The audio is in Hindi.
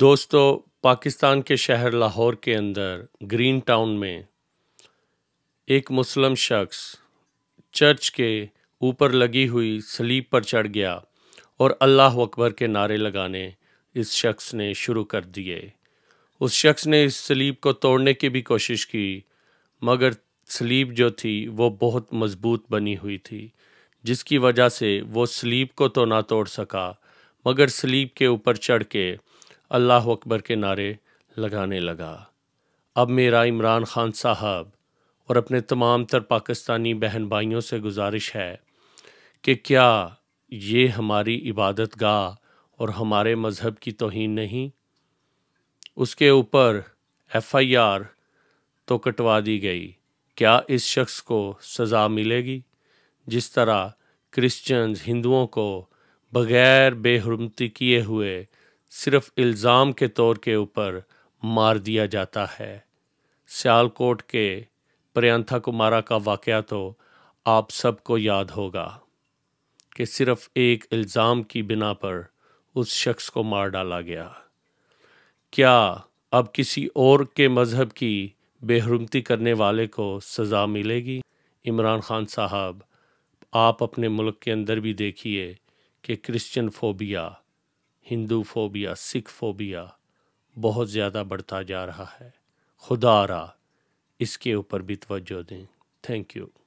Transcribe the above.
दोस्तों पाकिस्तान के शहर लाहौर के अंदर ग्रीन टाउन में एक मुस्लिम शख्स चर्च के ऊपर लगी हुई स्लीप पर चढ़ गया और अल्लाह अकबर के नारे लगाने इस शख्स ने शुरू कर दिए उस शख्स ने इस सलीब को तोड़ने की भी कोशिश की मगर स्लीप जो थी वो बहुत मज़बूत बनी हुई थी जिसकी वजह से वो स्लीप को तो ना तोड़ सका मगर स्लीप के ऊपर चढ़ के अल्लाह अकबर के नारे लगाने लगा अब मेरा इमरान ख़ान साहब और अपने तमाम तर पाकिस्तानी बहन भाइयों से गुजारिश है कि क्या ये हमारी इबादत गाह और हमारे मज़हब की तोहन नहीं उसके ऊपर एफ़ आई आर तो कटवा दी गई क्या इस शख्स को सज़ा मिलेगी जिस तरह क्रिश्चियंस हिंदुओं को बगैर बेहरमती किए हुए सिर्फ इल्ज़ाम के तौर के ऊपर मार दिया जाता है सियालकोट के प्रयंथा कुमारा का वाक़ तो आप सबको याद होगा कि सिर्फ एक इल्ज़ाम की बिना पर उस शख्स को मार डाला गया क्या अब किसी और के मज़हब की बेहरमती करने वाले को सज़ा मिलेगी इमरान खान साहब आप अपने मुल्क के अंदर भी देखिए कि Christian phobia Hindu phobia Sikh phobia बहुत ज़्यादा बढ़ता जा रहा है खुदा रहा इसके ऊपर भी तवज्जो दें थैंक यू